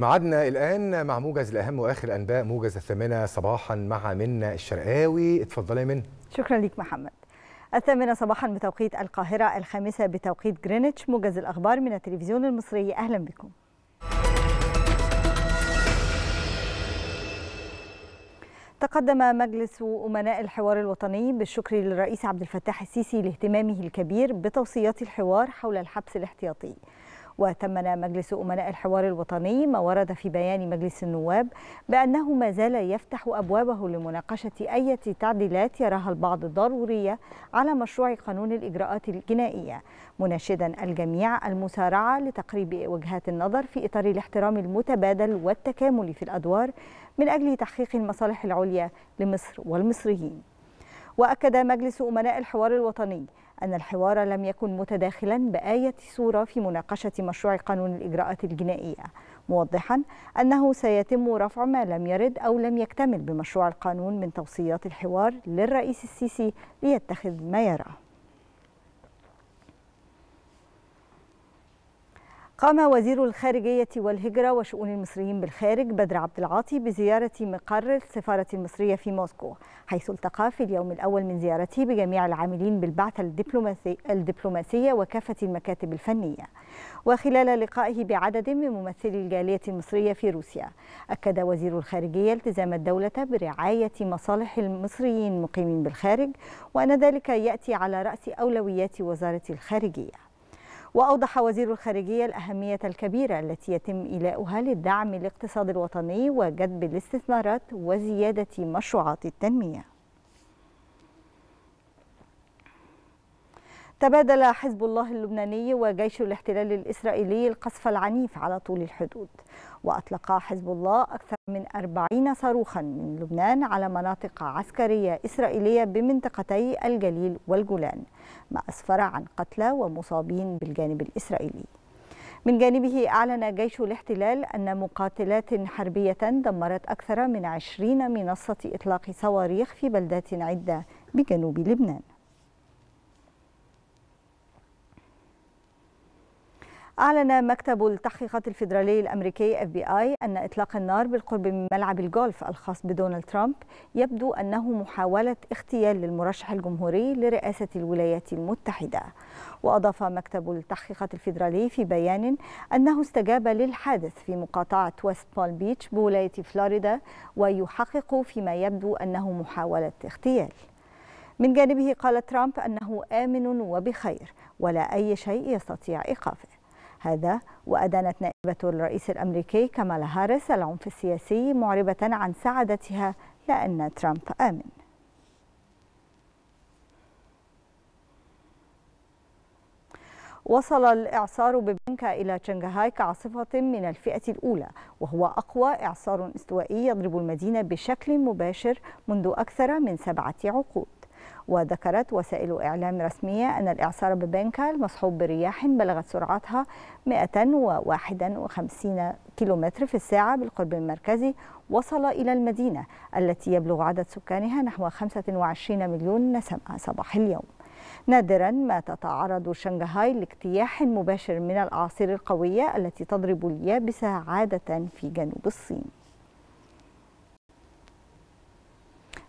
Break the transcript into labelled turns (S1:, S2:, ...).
S1: معادنا الآن مع موجز الأهم وآخر الأنباء موجز الثامنة صباحا مع منا الشرقاوي اتفضلي منا شكرا لك محمد الثامنة صباحا بتوقيت القاهرة الخامسة بتوقيت جرينتش موجز الأخبار من التلفزيون المصري أهلا بكم تقدم مجلس أمناء الحوار الوطني بالشكر للرئيس عبد الفتاح السيسي لاهتمامه الكبير بتوصيات الحوار حول الحبس الاحتياطي وثمن مجلس أمناء الحوار الوطني ما ورد في بيان مجلس النواب بأنه ما زال يفتح أبوابه لمناقشة أي تعديلات يراها البعض ضرورية على مشروع قانون الإجراءات الجنائية مناشدا الجميع المسارعة لتقريب وجهات النظر في إطار الاحترام المتبادل والتكامل في الأدوار من أجل تحقيق المصالح العليا لمصر والمصريين وأكد مجلس أمناء الحوار الوطني أن الحوار لم يكن متداخلا بآية صورة في مناقشة مشروع قانون الإجراءات الجنائية موضحا أنه سيتم رفع ما لم يرد أو لم يكتمل بمشروع القانون من توصيات الحوار للرئيس السيسي ليتخذ ما يراه قام وزير الخارجية والهجرة وشؤون المصريين بالخارج بدر عبد العاطي بزيارة مقر السفارة المصرية في موسكو حيث التقى في اليوم الأول من زيارته بجميع العاملين بالبعثة الدبلوماسي الدبلوماسية وكافة المكاتب الفنية وخلال لقائه بعدد من ممثلي الجالية المصرية في روسيا أكد وزير الخارجية التزام الدولة برعاية مصالح المصريين المقيمين بالخارج وأن ذلك يأتي على رأس أولويات وزارة الخارجية وأوضح وزير الخارجية الأهمية الكبيرة التي يتم إيلاؤها للدعم الاقتصاد الوطني وجذب الاستثمارات وزيادة مشروعات التنمية تبادل حزب الله اللبناني وجيش الاحتلال الإسرائيلي القصف العنيف على طول الحدود وأطلق حزب الله أكثر من 40 صاروخا من لبنان على مناطق عسكرية إسرائيلية بمنطقتي الجليل والجولان ما أسفر عن قتلى ومصابين بالجانب الإسرائيلي من جانبه أعلن جيش الاحتلال أن مقاتلات حربية دمرت أكثر من 20 منصة إطلاق صواريخ في بلدات عدة بجنوب لبنان أعلن مكتب التحقيقات الفيدرالي الأمريكي اف بي آي أن إطلاق النار بالقرب من ملعب الجولف الخاص بدونالد ترامب يبدو أنه محاولة اغتيال للمرشح الجمهوري لرئاسة الولايات المتحدة وأضاف مكتب التحقيقات الفيدرالي في بيان أنه استجاب للحادث في مقاطعة ويست بول بيتش بولاية فلوريدا ويحقق فيما يبدو أنه محاولة اغتيال من جانبه قال ترامب أنه آمن وبخير ولا أي شيء يستطيع إيقافه هذا وأدانت نائبة الرئيس الأمريكي كامالا هاريس العنف السياسي معربة عن سعادتها لأن ترامب آمن وصل الإعصار ببنكا إلى شنغهاي كعاصفة من الفئة الأولى وهو أقوى إعصار استوائي يضرب المدينة بشكل مباشر منذ أكثر من سبعة عقود وذكرت وسائل إعلام رسمية أن الإعصار ببنكا المصحوب برياح بلغت سرعتها 151 كيلومتر في الساعة بالقرب المركزي وصل إلى المدينة التي يبلغ عدد سكانها نحو 25 مليون نسمة صباح اليوم نادرا ما تتعرض شنغهاي لاجتياح مباشر من الأعاصير القوية التي تضرب اليابسة عادة في جنوب الصين